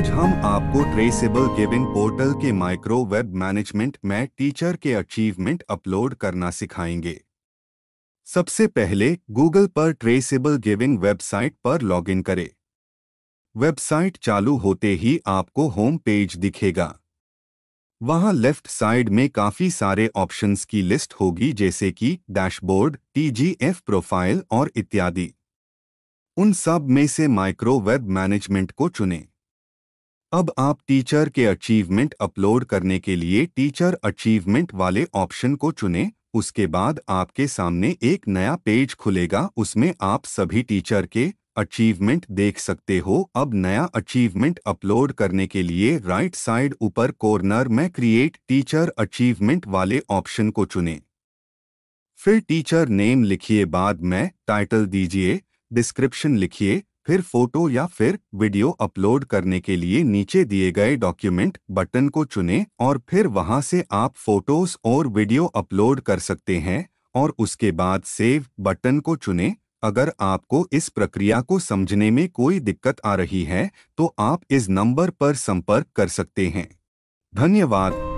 आज हम आपको ट्रेसेबल गिविंग पोर्टल के माइक्रो वेब मैनेजमेंट में टीचर के अचीवमेंट अपलोड करना सिखाएंगे सबसे पहले गूगल पर ट्रेसेबल गिविंग वेबसाइट पर लॉगिन करें वेबसाइट चालू होते ही आपको होम पेज दिखेगा वहां लेफ्ट साइड में काफ़ी सारे ऑप्शंस की लिस्ट होगी जैसे कि डैशबोर्ड टीजीएफ प्रोफाइल और इत्यादि उन सब में से माइक्रो वेब मैनेजमेंट को चुनें अब आप टीचर के अचीवमेंट अपलोड करने के लिए टीचर अचीवमेंट वाले ऑप्शन को चुनें उसके बाद आपके सामने एक नया पेज खुलेगा उसमें आप सभी टीचर के अचीवमेंट देख सकते हो अब नया अचीवमेंट अपलोड करने के लिए राइट साइड ऊपर कॉर्नर में क्रिएट टीचर अचीवमेंट वाले ऑप्शन को चुनें फिर टीचर नेम लिखिए बाद में टाइटल दीजिए डिस्क्रिप्शन लिखिए फिर फोटो या फिर वीडियो अपलोड करने के लिए नीचे दिए गए डॉक्यूमेंट बटन को चुनें और फिर वहां से आप फोटोज और वीडियो अपलोड कर सकते हैं और उसके बाद सेव बटन को चुनें अगर आपको इस प्रक्रिया को समझने में कोई दिक्कत आ रही है तो आप इस नंबर पर संपर्क कर सकते हैं धन्यवाद